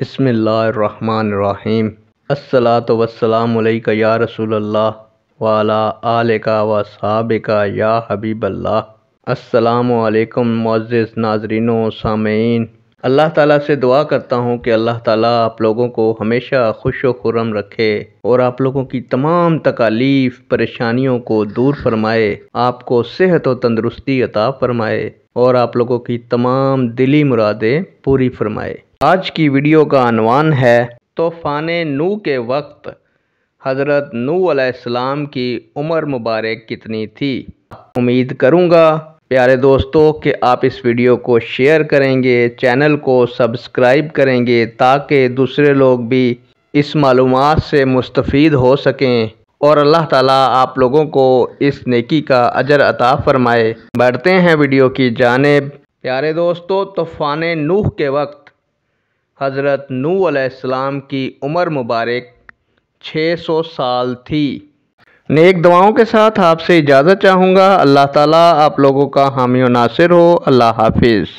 बसमीम असलात वसलामक या रसूल्ला वाला आलिका व सबका या हबीबल्ला असलकम मोज़ नाजरीन सामीन अल्लाह ताला से दुआ करता हूँ कि अल्लाह ताला आप लोगों को हमेशा खुश व खुरम रखे और आप लोगों की तमाम तकालीफ़ परेशानियों को दूर फरमाए आपको सेहत और तंदरुस्ती अता फरमाए और आप लोगों की तमाम दिली मुरादें पूरी फरमाए आज की वीडियो का अनवान है तूफ़ान नू के वक्त हज़रत नू आसमाम की उम्र मुबारक कितनी थी उम्मीद करूँगा प्यारे दोस्तों कि आप इस वीडियो को शेयर करेंगे चैनल को सब्सक्राइब करेंगे ताकि दूसरे लोग भी इस मालूम से मुस्तफ़ हो सकें और अल्लाह ताला आप लोगों को इस नेकी का अजर अता फ़रमाए बढ़ते हैं वीडियो की जानब प्यारे दोस्तों तूफ़ान नूह के वक्त हज़रत नू नूसम की उम्र मुबारक 600 साल थी नेक दुआओं के साथ आपसे इजाज़त चाहूँगा अल्लाह ताला आप लोगों का हामी नासिर हो अल्लाह हाफिज़